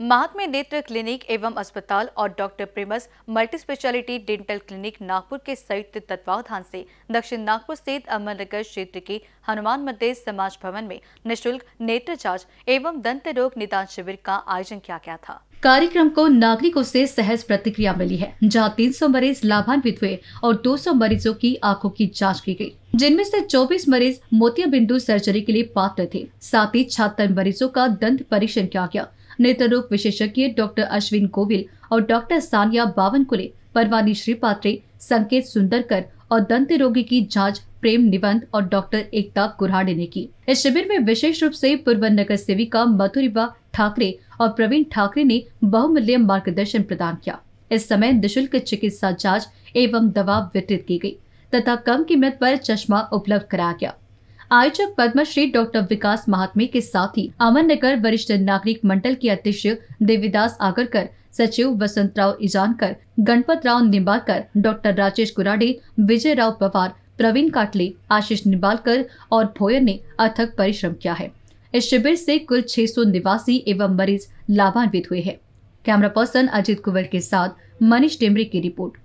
महात्मा नेत्र क्लिनिक एवं अस्पताल और डॉक्टर प्रेमस multi speciality dental clinic Nagpur के संयुक्त तत्वावधान से दक्षिण नागपुर स्थित अमरनगर क्षेत्र के हनुमान मंदिर समाज भवन में निशुल्क नेत्र जांच एवं दंत रोग निदान शिविर का आयोजन किया गया था कार्यक्रम को नागरिकों से सहज प्रतिक्रिया मिली है जहाँ तीन मरीज लाभान्वित हुए और दो मरीजों की आँखों की जाँच की गयी जिनमें से 24 मरीज मोतिया बिंदु सर्जरी के लिए पात्र थे साथ ही छहत्तर मरीजों का दंत परीक्षण किया गया नेत्र रोग विशेषज्ञ डॉक्टर अश्विन कोविल और डॉक्टर सानिया बावनकुले परवानी श्रीपात्रे संकेत सुंदरकर और दंत रोगी की जांच प्रेम निबंध और डॉक्टर एकता कुरहाड़े ने की इस शिविर में विशेष रूप से पूर्व नगर सेविका मधुरिबा ठाकरे और प्रवीण ठाकरे ने बहुमूल्य मार्गदर्शन प्रदान किया इस समय निःशुल्क चिकित्सा जांच एवं दवा वितरित की गई तथा कम कीमत पर चश्मा उपलब्ध कराया गया आयोजक पद्मश्री डॉक्टर विकास महात्मे के साथ ही अमन नगर वरिष्ठ नागरिक मंडल के अध्यक्ष देवीदास आगरकर सचिव वसंतराव इजानकर गणपत राव निंबालकर डॉक्टर राजेश कुराडे राव पवार प्रवीण काटले आशीष निबालकर और भोयर ने अथक परिश्रम किया है इस शिविर से कुल 600 निवासी एवं मरीज लाभान्वित हुए हैं कैमरा पर्सन अजित कुंवर के साथ मनीष टेमरे की रिपोर्ट